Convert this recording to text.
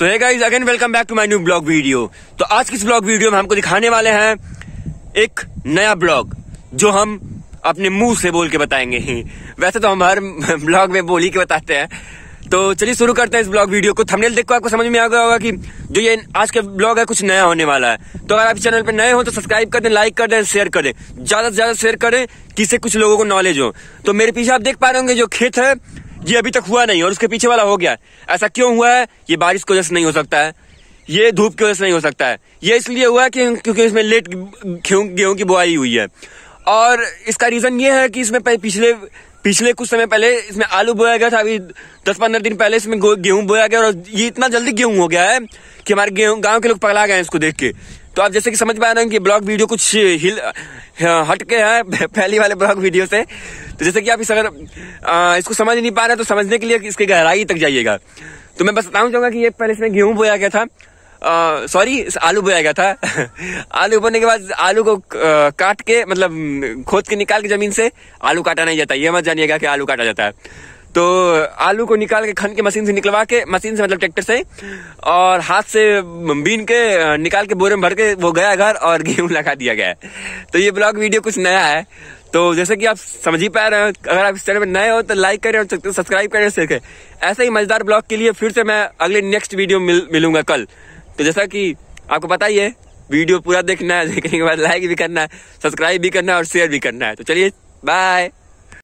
so hi guys again welcome back to my new blog video तो आज किस blog video में हमको दिखाने वाले हैं एक नया ब्लॉग जो हम अपने मुंह से बोल के बताएंगे वैसे तो हम हर ब्लॉग में बोल ही के बताते हैं तो चलिए शुरू करते हैं इस ब्लॉग वीडियो को थंबनेल देखो आपको समझ में आ गया होगा कि जो ये आज का ब्लॉग है कुछ नया होने वाला है तो अगर आप चैनल पर नए हो तो सब्सक्राइब कर दें लाइक कर दें शेयर करें ज्यादा से ज्यादा शेयर करें किसे कुछ लोगों को नॉलेज हो तो मेरे पीछे आप देख पा रहे होंगे जो खेत है ये अभी तक हुआ नहीं और उसके पीछे वाला हो गया ऐसा क्यों हुआ है ये बारिश की वजह से नहीं हो सकता है ये धूप की वजह से नहीं हो सकता है ये इसलिए हुआ है क्योंकि इसमें लेट गेहूं की बुआई हुई है और इसका रीज़न ये है कि इसमें पिछले पिछले कुछ समय पहले इसमें आलू बोया गया था अभी दस पंद्रह दिन पहले इसमें गेहूं बोया गया और ये इतना जल्दी गेहूं हो गया है कि हमारे गेहूं गांव के लोग पगला गए हैं इसको देख के तो आप जैसे कि समझ पा रहे हैं कि ब्लॉग वीडियो कुछ हिल हाँ, हटके है पहली वाले ब्लॉग वीडियो से तो जैसे कि आप इस अगर आ, इसको समझ नहीं पा रहे तो समझने के लिए इसकी गहराई तक जाइएगा तो मैं बस बताना चाहूंगा कि ये पहले इसमें गेहूं बोया गया था सॉरी आलू बोया गया था आलू बोने के बाद आलू को काट के मतलब खोद के निकाल के जमीन से आलू काटा नहीं जाता ये मत जानिएगा कि आलू काटा जाता है तो आलू को निकाल के खन के मशीन से निकलवा के मशीन से मतलब ट्रैक्टर से और हाथ से बीन के निकाल के बोरे में भर के वो गया घर और गेहूं लगा दिया गया तो ये ब्लॉग वीडियो कुछ नया है तो जैसे कि आप समझ ही पा रहे हो अगर आप इस चैनल में नए हो तो लाइक करें और सब्सक्राइब करें सीखे ऐसे ही मजेदार ब्लॉग के लिए फिर से मैं अगले नेक्स्ट वीडियो मिल, मिलूंगा कल तो जैसा कि आपको पता ही है वीडियो पूरा देखना है देखने के बाद लाइक भी करना है सब्सक्राइब भी करना है और शेयर भी करना है तो चलिए बाय